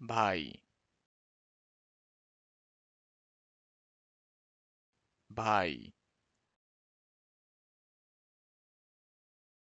Bye. Bye.